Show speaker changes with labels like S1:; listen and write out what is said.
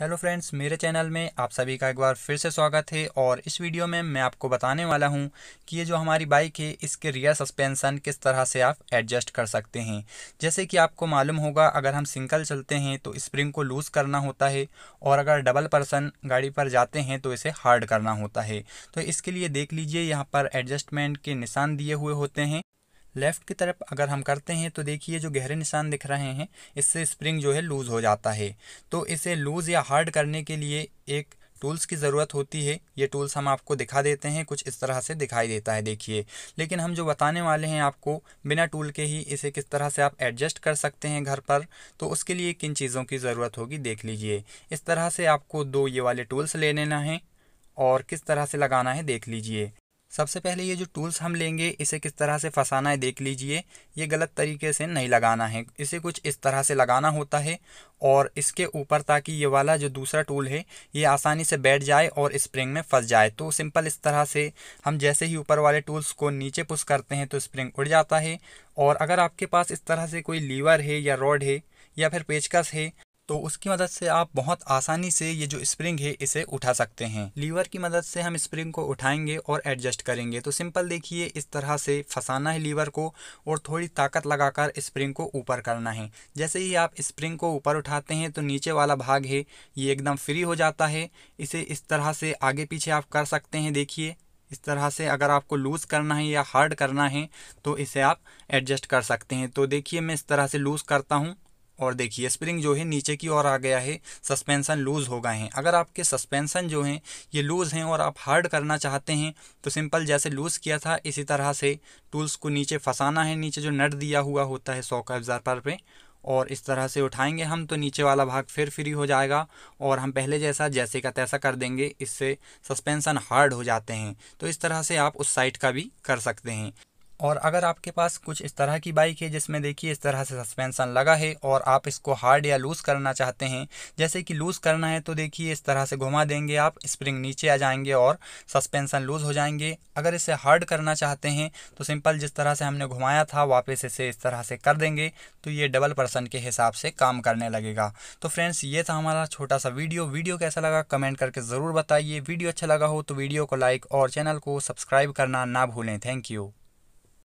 S1: hello friends मेरे channel में आप सभी का एक बार फिर से स्वागत है और इस वीडियो में मैं आपको बताने वाला हूं कि ये जो हमारी बाइक है इसके रियर सस्पेंशन किस तरह से आप एडजस्ट कर सकते हैं जैसे कि आपको मालूम होगा अगर हम सिंगल चलते हैं तो स्प्रिंग को लूज़ करना होता है और अगर डबल पर्सन गाड़ी पर जाते हैं तो इसे हार्ड करना होता है तो इसके लिए देख लीजिए यहाँ पर एडजस्टमेंट के निशान दिए हुए होते हैं लेफ़्ट की तरफ अगर हम करते हैं तो देखिए जो गहरे निशान दिख रहे हैं इससे स्प्रिंग जो है लूज़ हो जाता है तो इसे लूज़ या हार्ड करने के लिए एक टूल्स की ज़रूरत होती है ये टूल्स हम आपको दिखा देते हैं कुछ इस तरह से दिखाई देता है देखिए लेकिन हम जो बताने वाले हैं आपको बिना टूल के ही इसे किस तरह से आप एडजस्ट कर सकते हैं घर पर तो उसके लिए किन चीज़ों की ज़रूरत होगी देख लीजिए इस तरह से आपको दो ये वाले टूल्स ले लेना है और किस तरह से लगाना है देख लीजिए सबसे पहले ये जो टूल्स हम लेंगे इसे किस तरह से फंसाना है देख लीजिए ये गलत तरीके से नहीं लगाना है इसे कुछ इस तरह से लगाना होता है और इसके ऊपर ताकि ये वाला जो दूसरा टूल है ये आसानी से बैठ जाए और स्प्रिंग में फंस जाए तो सिंपल इस तरह से हम जैसे ही ऊपर वाले टूल्स को नीचे पुश करते हैं तो स्प्रिंग उड़ जाता है और अगर आपके पास इस तरह से कोई लीवर है या रॉड है या फिर पेचकस है तो उसकी मदद से आप बहुत आसानी से ये जो स्प्रिंग है इसे उठा सकते हैं लीवर की मदद से हम स्प्रिंग को उठाएंगे और एडजस्ट करेंगे तो सिंपल देखिए इस तरह से फंसाना है लीवर को और थोड़ी ताकत लगाकर स्प्रिंग को ऊपर करना है जैसे ही आप स्प्रिंग को ऊपर उठाते हैं तो नीचे वाला भाग है ये एकदम फ्री हो जाता है इसे इस तरह से आगे पीछे आप कर सकते हैं देखिए इस तरह से अगर आपको लूज़ करना है या हार्ड करना है तो इसे आप एडजस्ट कर सकते हैं तो देखिए मैं इस तरह से लूज़ करता हूँ और देखिए स्प्रिंग जो है नीचे की ओर आ गया है सस्पेंसन लूज़ हो गए हैं अगर आपके सस्पेंसन जो हैं ये लूज़ हैं और आप हार्ड करना चाहते हैं तो सिंपल जैसे लूज़ किया था इसी तरह से टूल्स को नीचे फंसाना है नीचे जो नट दिया हुआ होता है सौ का पर पे और इस तरह से उठाएंगे हम तो नीचे वाला भाग फिर फ्री हो जाएगा और हम पहले जैसा जैसे का तैसा कर देंगे इससे सस्पेंसन हार्ड हो जाते हैं तो इस तरह से आप उस साइड का भी कर सकते हैं और अगर आपके पास कुछ इस तरह की बाइक है जिसमें देखिए इस तरह से सस्पेंसन लगा है और आप इसको हार्ड या लूज़ करना चाहते हैं जैसे कि लूज़ करना है तो देखिए इस तरह से घुमा देंगे आप स्प्रिंग नीचे आ जाएंगे और सस्पेंसन लूज़ हो जाएंगे अगर इसे हार्ड करना चाहते हैं तो सिंपल जिस तरह से हमने घुमाया था वापस इसे इस तरह से कर देंगे तो ये डबल पर्सन के हिसाब से काम करने लगेगा तो फ्रेंड्स ये था हमारा छोटा सा वीडियो वीडियो कैसा लगा कमेंट करके ज़रूर बताइए वीडियो अच्छा लगा हो तो वीडियो को लाइक और चैनल को सब्सक्राइब करना ना भूलें थैंक यू